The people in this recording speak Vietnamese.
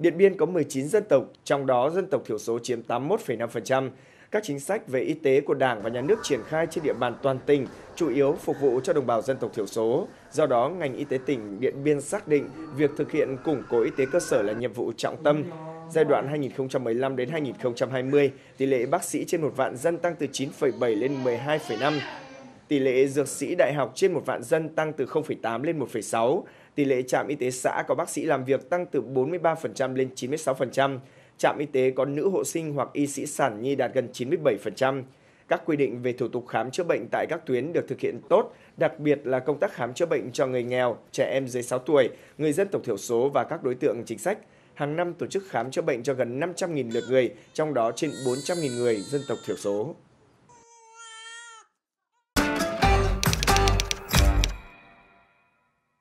Điện Biên có 19 dân tộc, trong đó dân tộc thiểu số chiếm 81,5%. Các chính sách về y tế của Đảng và Nhà nước triển khai trên địa bàn toàn tỉnh chủ yếu phục vụ cho đồng bào dân tộc thiểu số. Do đó, ngành y tế tỉnh Điện Biên xác định việc thực hiện củng cố y tế cơ sở là nhiệm vụ trọng tâm. Giai đoạn 2015 đến 2020, tỷ lệ bác sĩ trên một vạn dân tăng từ 9,7 lên 12,5 tỷ lệ dược sĩ đại học trên một vạn dân tăng từ 0,8 lên 1,6, tỷ lệ trạm y tế xã có bác sĩ làm việc tăng từ 43% lên 96%, trạm y tế có nữ hộ sinh hoặc y sĩ sản nhi đạt gần 97%. Các quy định về thủ tục khám chữa bệnh tại các tuyến được thực hiện tốt, đặc biệt là công tác khám chữa bệnh cho người nghèo, trẻ em dưới 6 tuổi, người dân tộc thiểu số và các đối tượng chính sách. Hàng năm tổ chức khám chữa bệnh cho gần 500.000 lượt người, trong đó trên 400.000 người dân tộc thiểu số.